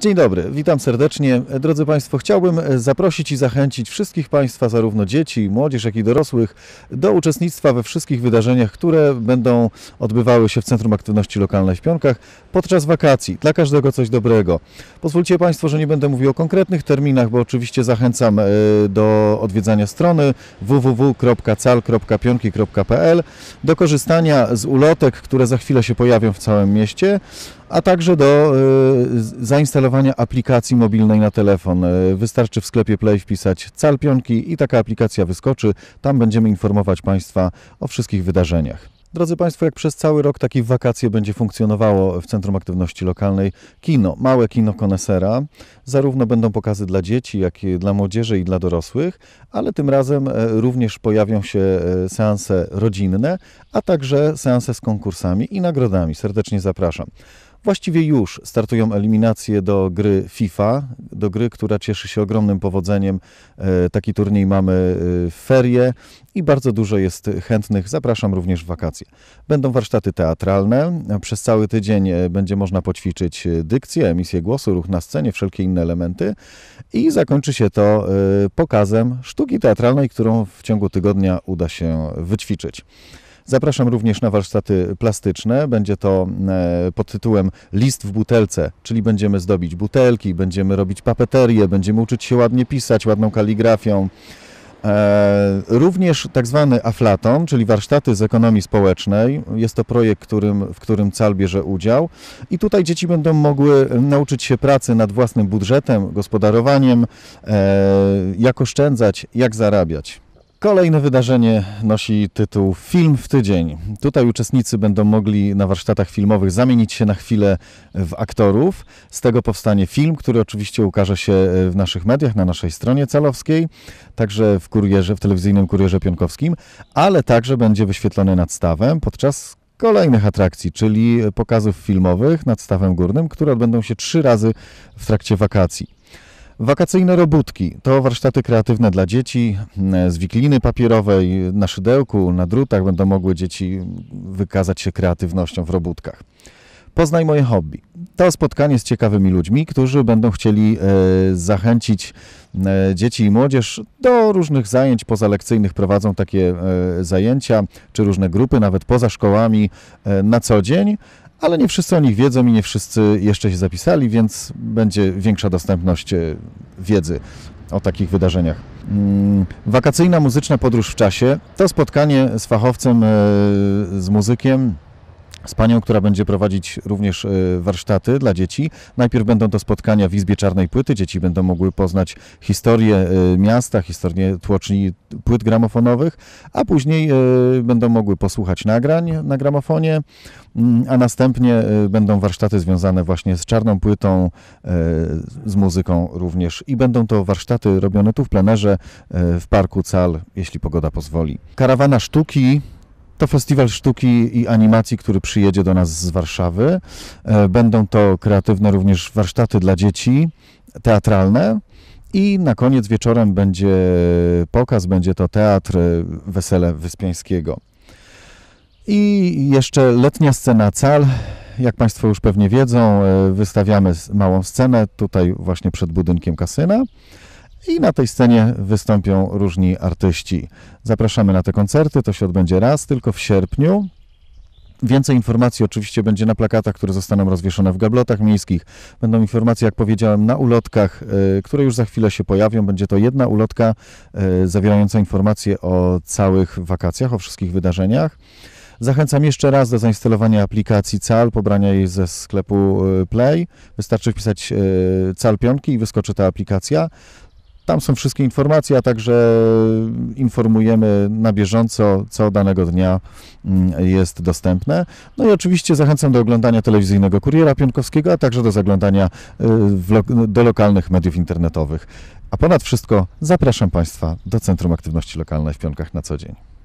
Dzień dobry, witam serdecznie. Drodzy Państwo, chciałbym zaprosić i zachęcić wszystkich Państwa, zarówno dzieci, młodzież, jak i dorosłych, do uczestnictwa we wszystkich wydarzeniach, które będą odbywały się w Centrum Aktywności Lokalnej w Pionkach podczas wakacji. Dla każdego coś dobrego. Pozwólcie Państwo, że nie będę mówił o konkretnych terminach, bo oczywiście zachęcam e, do odwiedzania strony www.cal.pionki.pl, do korzystania z ulotek, które za chwilę się pojawią w całym mieście a także do e, zainstalowania aplikacji mobilnej na telefon. E, wystarczy w sklepie Play wpisać cal pionki i taka aplikacja wyskoczy. Tam będziemy informować Państwa o wszystkich wydarzeniach. Drodzy Państwo, jak przez cały rok takie wakacje będzie funkcjonowało w Centrum Aktywności Lokalnej kino, małe kino konesera. Zarówno będą pokazy dla dzieci, jak i dla młodzieży i dla dorosłych, ale tym razem e, również pojawią się seanse rodzinne, a także seanse z konkursami i nagrodami. Serdecznie zapraszam. Właściwie już startują eliminacje do gry FIFA, do gry, która cieszy się ogromnym powodzeniem. E, taki turniej mamy w e, ferie i bardzo dużo jest chętnych. Zapraszam również w wakacje. Będą warsztaty teatralne. Przez cały tydzień e, będzie można poćwiczyć dykcję, emisję głosu, ruch na scenie, wszelkie inne elementy. I zakończy się to pokazem sztuki teatralnej, którą w ciągu tygodnia uda się wyćwiczyć. Zapraszam również na warsztaty plastyczne. Będzie to e, pod tytułem List w butelce, czyli będziemy zdobić butelki, będziemy robić papeterię, będziemy uczyć się ładnie pisać, ładną kaligrafią. E, również tak zwany aflaton, czyli warsztaty z ekonomii społecznej. Jest to projekt, którym, w którym CAL bierze udział. I tutaj dzieci będą mogły nauczyć się pracy nad własnym budżetem, gospodarowaniem, e, jak oszczędzać, jak zarabiać. Kolejne wydarzenie nosi tytuł Film w tydzień. Tutaj uczestnicy będą mogli na warsztatach filmowych zamienić się na chwilę w aktorów. Z tego powstanie film, który oczywiście ukaże się e, w naszych mediach, na naszej stronie celowskiej, także w kurierze, w telewizyjnym kurierze pionkowskim, ale także będzie wyświetlony nad stawem podczas kolejnych atrakcji, czyli pokazów filmowych nad stawem górnym, które odbędą się trzy razy w trakcie wakacji. Wakacyjne robótki to warsztaty kreatywne dla dzieci z wikliny papierowej, na szydełku, na drutach będą mogły dzieci wykazać się kreatywnością w robótkach. Poznaj moje hobby. To spotkanie z ciekawymi ludźmi, którzy będą chcieli e, zachęcić e, dzieci i młodzież do różnych zajęć pozalekcyjnych. Prowadzą takie e, zajęcia czy różne grupy, nawet poza szkołami na co dzień ale nie wszyscy o nich wiedzą i nie wszyscy jeszcze się zapisali, więc będzie większa dostępność e, wiedzy o takich wydarzeniach. Mm, wakacyjna muzyczna podróż w czasie to spotkanie z fachowcem, e, z muzykiem, z panią, która będzie prowadzić również e, warsztaty dla dzieci. Najpierw będą to spotkania w Izbie Czarnej Płyty. Dzieci będą mogły poznać historię e, miasta, historię tłoczni płyt gramofonowych, a później e, będą mogły posłuchać nagrań na gramofonie, mm, a następnie będą warsztaty związane właśnie z czarną płytą, z muzyką również i będą to warsztaty robione tu w plenerze w Parku Cal, jeśli pogoda pozwoli. Karawana sztuki to festiwal sztuki i animacji, który przyjedzie do nas z Warszawy. E, będą to kreatywne również warsztaty dla dzieci, teatralne. I na koniec wieczorem będzie pokaz, będzie to teatr e, Wesele Wyspiańskiego. I jeszcze letnia scena Cal. Jak Państwo już pewnie wiedzą, e, wystawiamy małą scenę tutaj właśnie przed budynkiem kasyna i na tej scenie wystąpią różni artyści. Zapraszamy na te koncerty, to się odbędzie raz, tylko w sierpniu. Więcej informacji oczywiście będzie na plakatach, które zostaną rozwieszone w gablotach miejskich. Będą informacje, jak powiedziałem, na ulotkach, y, które już za chwilę się pojawią. Będzie to jedna ulotka y, zawierająca informacje o całych wakacjach, o wszystkich wydarzeniach. Zachęcam jeszcze raz do zainstalowania aplikacji CAL, pobrania jej ze sklepu y, Play. Wystarczy wpisać CAL Pionki i wyskoczy ta aplikacja. Tam są wszystkie informacje, a także informujemy na bieżąco, co danego dnia mm, jest dostępne. No i oczywiście zachęcam do oglądania telewizyjnego Kuriera Pionkowskiego, a także do zaglądania y, lo do lokalnych mediów internetowych. A ponad wszystko zapraszam Państwa do Centrum Aktywności Lokalnej w Pionkach na co dzień.